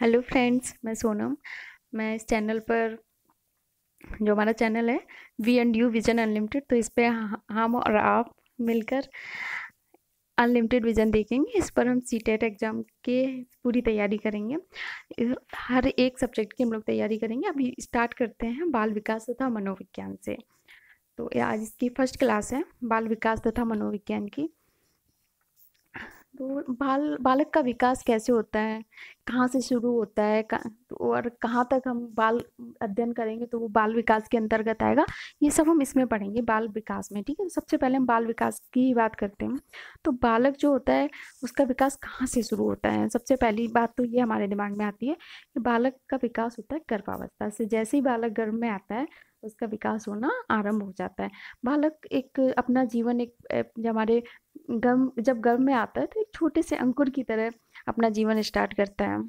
hello friends मैं सोनम मैं इस चैनल पर जो हमारा चैनल है V and you vision unlimited तो इस पर हम और आप मिलकर अनलिमिटेड विजन देखेंगे इस पर हम सी टेट एग्ज़ाम के पूरी तैयारी करेंगे हर एक सब्जेक्ट की हम लोग तैयारी करेंगे अभी स्टार्ट करते हैं बाल विकास तथा मनोविज्ञान से तो आज इसकी फर्स्ट क्लास है बाल विकास तथा मनोविज्ञान की बाल बालक का विकास कैसे होता है कहाँ से शुरू होता है और कहाँ तक हम बाल अध्ययन करेंगे तो वो बाल विकास के अंतर्गत आएगा ये सब हम इसमें पढ़ेंगे बाल विकास में ठीक है सबसे पहले हम बाल विकास की ही बात करते हैं तो बालक जो होता है उसका विकास कहाँ से शुरू होता है सबसे पहली बात तो ये हमारे दिमाग में आती है कि बालक का विकास होता है गर्भावस्था से जैसे ही बालक गर्भ में आता है उसका विकास होना आरंभ हो जाता है बालक एक अपना जीवन एक हमारे गर्म जब गर्म में आता है तो एक छोटे से अंकुर की तरह अपना जीवन स्टार्ट करता है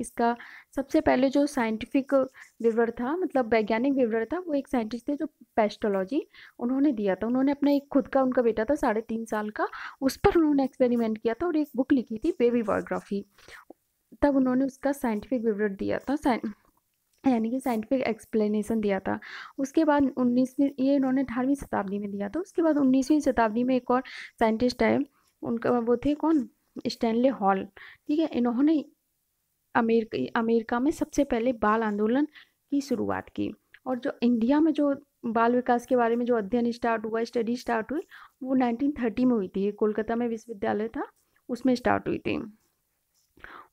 इसका सबसे पहले जो साइंटिफिक विवरण था मतलब वैज्ञानिक विवरण था वो एक साइंटिस्ट थे जो पेस्टोलॉजी उन्होंने दिया था उन्होंने अपना एक खुद का उनका बेटा था साढ़े तीन साल का उस पर उन्होंने एक्सपेरिमेंट किया था और एक बुक लिखी थी बेबी बायोग्राफी तब उन्होंने उसका साइंटिफिक विवरण दिया था यानी कि साइंटिफिक एक्सप्लेनेशन दिया था उसके बाद उन्नीसवीं ये इन्होंने अठारहवीं शताब्दी में दिया था उसके बाद उन्नीसवीं शताब्दी में एक और साइंटिस्ट आए उनका वो थे कौन स्टैनले हॉल ठीक है इन्होंने अमेरिका अमेरिका में सबसे पहले बाल आंदोलन की शुरुआत की और जो इंडिया में जो बाल विकास के बारे में जो अध्ययन स्टार्ट हुआ स्टडी स्टार्ट हुई वो 1930 में हुई थी कोलकाता में विश्वविद्यालय था उसमें स्टार्ट हुई थी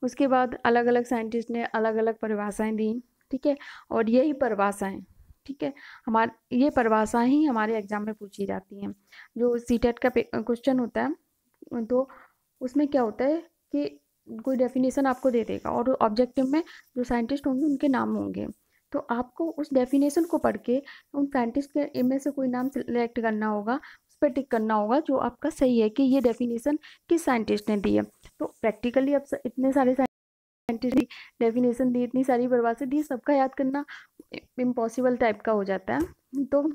उसके बाद अलग अलग साइंटिस्ट ने अलग अलग परिभाषाएं दी ठीक है और यही परवासाएँ ठीक है हमारे ये परवासाएँ ही हमारे एग्जाम में पूछी जाती हैं जो सी टेट e का क्वेश्चन होता है तो उसमें क्या होता है कि कोई डेफिनेशन आपको दे देगा और ऑब्जेक्टिव में जो साइंटिस्ट होंगे उनके नाम होंगे तो आपको उस डेफिनेशन को पढ़ के उन साइंटिस्ट के में से कोई नाम सिलेक्ट करना होगा उस पर टिक करना होगा जो आपका सही है कि ये डेफिनेशन किस साइंटिस्ट ने दी है तो प्रैक्टिकली अब इतने सारे डिग्री डेफिनेशन दी इतनी सारी परिभाषा दी सबका याद करना इम्पॉसिबल टाइप का हो जाता है तो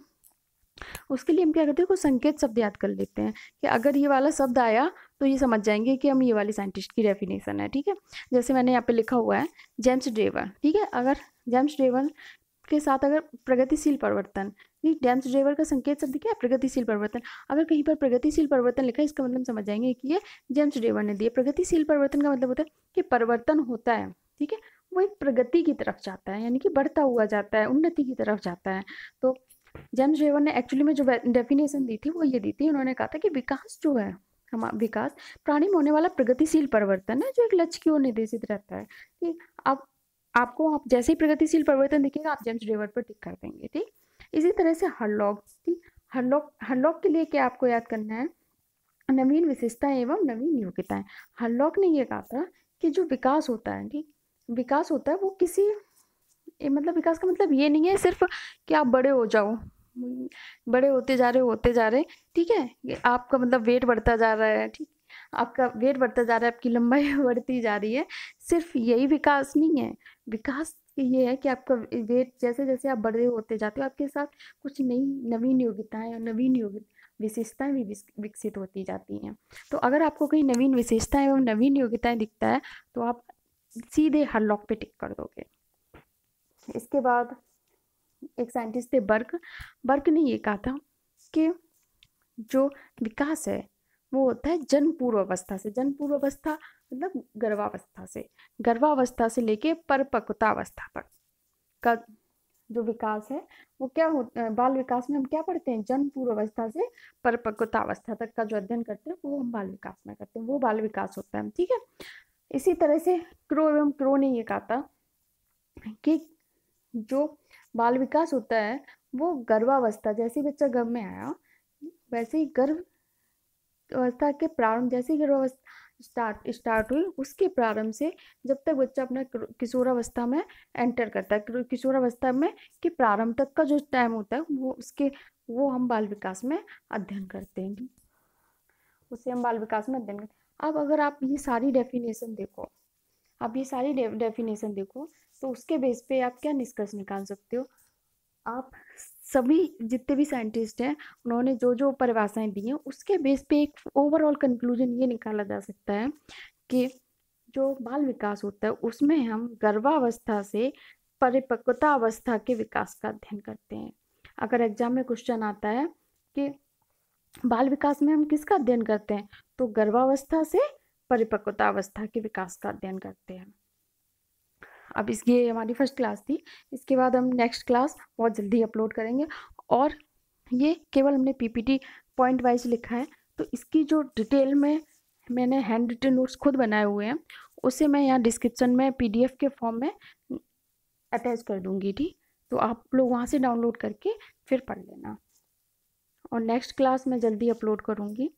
उसके लिए हम क्या करते हैं कुछ संकेत शब्द याद कर लेते हैं कि अगर ये वाला शब्द आया तो ये समझ जाएंगे कि हम ये वाली साइंटिस्ट की डेफिनेशन है ठीक है जैसे मैंने यहाँ पे लिखा हुआ है जेम्स ड्रेवर ठीक है अगर जेम्स ड्रेवर के साथ अगर प्रगतिशील परिवर्तन ये डैम्स ड्राइवर का संकेत शब्द क्या है प्रगतिशील परिवर्तन अगर कहीं पर प्रगतिशील परिवर्तन लिखा है इसका मतलब समझ जाएंगे कि ये जेम्स ड्राइवर ने दिया प्रगतिशील परिवर्तन का मतलब होता है कि परिवर्तन होता है ठीक है वो एक प्रगति की तरफ जाता है यानी कि बढ़ता हुआ जाता है उन्नति की तरफ जाता है तो जेम्स ड्राइवर ने एक्चुअली में जो डेफिनेशन दी थी वो ये दी थी उन्होंने कहा था कि विकास जो है हम विकास प्राणी में होने वाला प्रगतिशील परिवर्तन है जो एक लक्ष्य की ओर निर्देशित रहता है कि आप आपको आप जैसे ही प्रगतिशील परिवर्तन दिखेगा आप जेम्स ड्राइवर पर टिक कर देंगे ठीक इसी तरह से हरलॉक की हरलॉक हरलॉक के लिए क्या आपको याद करना है नवीन विशेषता एवं नवीन योग्यताएं हरलॉक ने यह कहा था कि जो विकास होता है ठीक विकास होता है वो किसी ए, मतलब विकास का मतलब ये नहीं है सिर्फ कि आप बड़े हो जाओ बड़े होते जा रहे होते जा रहे ठीक है आपका मतलब वेट बढ़ता जा रहा है ठीक आपका वेट बढ़ता जा रहा है आपकी लंबाई बढ़ती जा रही है सिर्फ यही विकास नहीं है विकास कि ये है कि आपका वेट जैसे जैसे आप बड़े होते जाते हो आपके साथ कुछ नई नवीन योग्यताएँ और नवीन योग्य विशेषताएं भी विकसित होती जाती हैं तो अगर आपको कहीं नवीन विशेषताएं एवं नवीन योग्यताएं दिखता है तो आप सीधे हर लॉक पे टिक कर दोगे इसके बाद एक साइंटिस्ट थे बर्क बर्क ने ये कहा था कि जो विकास है वो होता है जन पूर्व अवस्था से जन पूर्व अवस्था मतलब गर्भावस्था से गर्भावस्था से लेके परिपक्वता अवस्था तक का जो विकास है वो क्या होता बाल विकास में हम क्या पढ़ते हैं जन पूर्व अवस्था से परिपक्वता अवस्था तक का जो अध्ययन करते हैं वो हम बाल विकास में करते हैं वो बाल विकास होता है ठीक है इसी तरह से क्रो एवं क्रो ने ये कहा था कि जो बाल विकास होता है वो गर्भावस्था जैसे बच्चा गर्भ में आया वैसे ही गर्भ अवस्था के प्रारंभ जैसे ही गर्भावस्था स्टार्ट स्टार्ट हुई उसके प्रारंभ से जब तक बच्चा अपना किशोरावस्था में एंटर करता है किशोरावस्था में के प्रारंभ तक का जो टाइम होता है वो उसके वो हम बाल विकास में अध्ययन करते हैं उसे हम बाल विकास में अध्ययन करते अब अगर आप ये सारी डेफिनेशन देखो आप ये सारी डेफिनेशन देखो तो उसके बेस पे आप क्या निष्कर्ष निकाल सकते हो आप सभी जितने भी साइंटिस्ट हैं उन्होंने जो जो परिभाषाएं दी हैं उसके बेस पे एक ओवरऑल कंक्लूजन ये निकाला जा सकता है कि जो बाल विकास होता है उसमें हम गर्भावस्था से परिपक्वता अवस्था के विकास का अध्ययन करते हैं अगर एग्जाम में क्वेश्चन आता है कि बाल विकास में हम किसका अध्ययन करते हैं तो गर्भावस्था से परिपक्वता अवस्था के विकास का अध्ययन करते हैं अब इस ये हमारी फर्स्ट क्लास थी इसके बाद हम नेक्स्ट क्लास बहुत जल्दी अपलोड करेंगे और ये केवल हमने पीपीटी पॉइंट वाइज लिखा है तो इसकी जो डिटेल में मैंने हैंड रिटन नोट्स खुद बनाए हुए हैं उसे मैं यहाँ डिस्क्रिप्शन में पी के फॉर्म में अटैच कर दूँगी ठीक तो आप लोग वहाँ से डाउनलोड करके फिर पढ़ लेना और नेक्स्ट क्लास मैं जल्दी अपलोड करूँगी